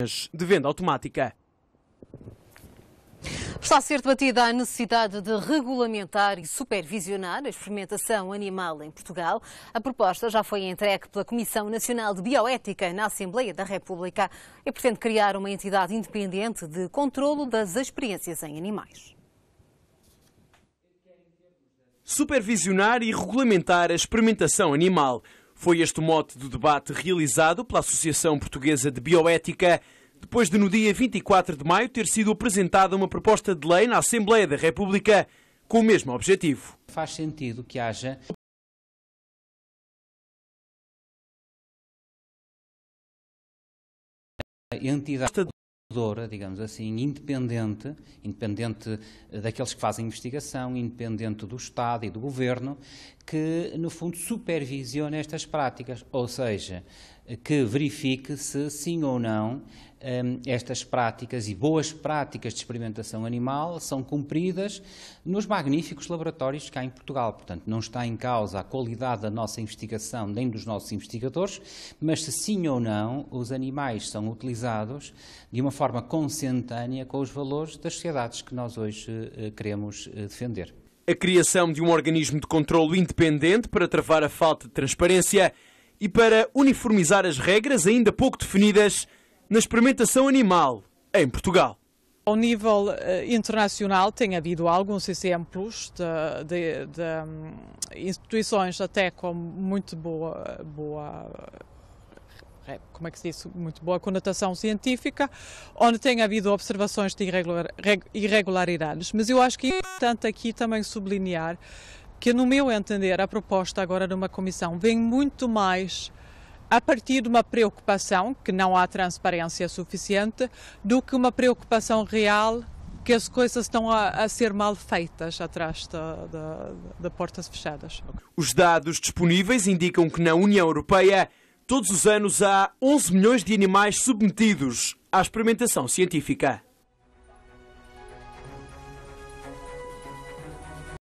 de venda automática. Está a ser debatida a necessidade de regulamentar e supervisionar a experimentação animal em Portugal. A proposta já foi entregue pela Comissão Nacional de Bioética na Assembleia da República e pretende criar uma entidade independente de controlo das experiências em animais. Supervisionar e regulamentar a experimentação animal. Foi este o mote do debate realizado pela Associação Portuguesa de Bioética, depois de no dia 24 de maio ter sido apresentada uma proposta de lei na Assembleia da República com o mesmo objetivo. Faz sentido que haja entidade digamos assim, independente, independente eh, daqueles que fazem investigação, independente do Estado e do Governo, que, no fundo, supervisiona estas práticas, ou seja, que verifique se sim ou não estas práticas e boas práticas de experimentação animal são cumpridas nos magníficos laboratórios cá em Portugal. Portanto, não está em causa a qualidade da nossa investigação nem dos nossos investigadores, mas se sim ou não os animais são utilizados de uma forma consentânea com os valores das sociedades que nós hoje eh, queremos eh, defender. A criação de um organismo de controlo independente para travar a falta de transparência e para uniformizar as regras ainda pouco definidas na experimentação animal em Portugal. Ao nível eh, internacional tem havido alguns exemplos de, de, de hum, instituições até com muito boa, boa eh, como é que se diz, muito boa conotação científica, onde tem havido observações de irregularidades. Mas eu acho que é importante aqui também sublinhar que, no meu entender, a proposta agora de uma comissão vem muito mais a partir de uma preocupação, que não há transparência suficiente, do que uma preocupação real que as coisas estão a, a ser mal feitas atrás de, portas fechadas. Os dados disponíveis indicam que na União Europeia todos os anos há 11 milhões de animais submetidos à experimentação científica.